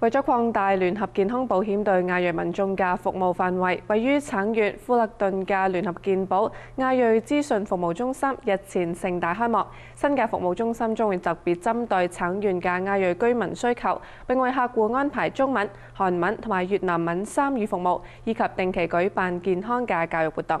為咗擴大聯合健康保險對亞裔民眾嘅服務範圍，位於橙縣富勒頓嘅聯合健保亞裔資訊服務中心日前盛大開幕。新嘅服務中心將會特別針對橙縣嘅亞裔居民需求，並為客户安排中文、韓文同埋越南文三語服務，以及定期舉辦健康嘅教育活動。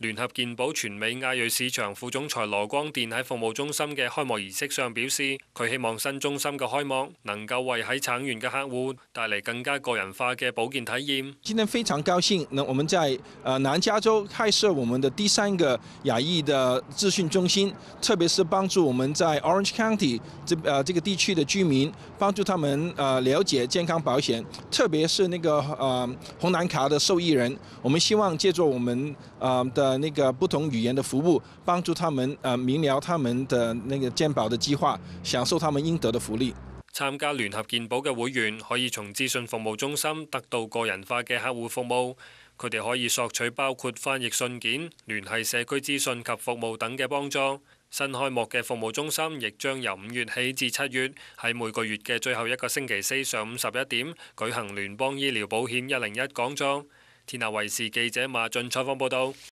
联合健保全美亚瑞市场副总裁罗光电喺服务中心嘅开幕仪式上表示，佢希望新中心嘅开幕能够为喺橙县嘅客户带嚟更加个人化嘅保健体验。今天非常高兴，能我们在呃南加州开设我们的第三个亚裔的咨询中心，特别是帮助我们在 Orange County 这呃这个地区的居民，帮助他们呃了解健康保险，特别是那个呃红南卡的受益人，我们希望借助我们呃的。呃，那个不同语言的服务，帮助他们呃明了他们的那个健保的计划，享受他们应得的福利。参加联合健保嘅会员可以从资讯服务中心得到个人化嘅客户服务。佢哋可以索取包括翻译信件、联系社区资讯及服务等嘅帮助。新开幕嘅服务中心亦将由五月起至七月，喺每个月嘅最后一个星期四上午十一点举行联邦医疗保险一零一讲座。天下卫视记者马俊采访报道。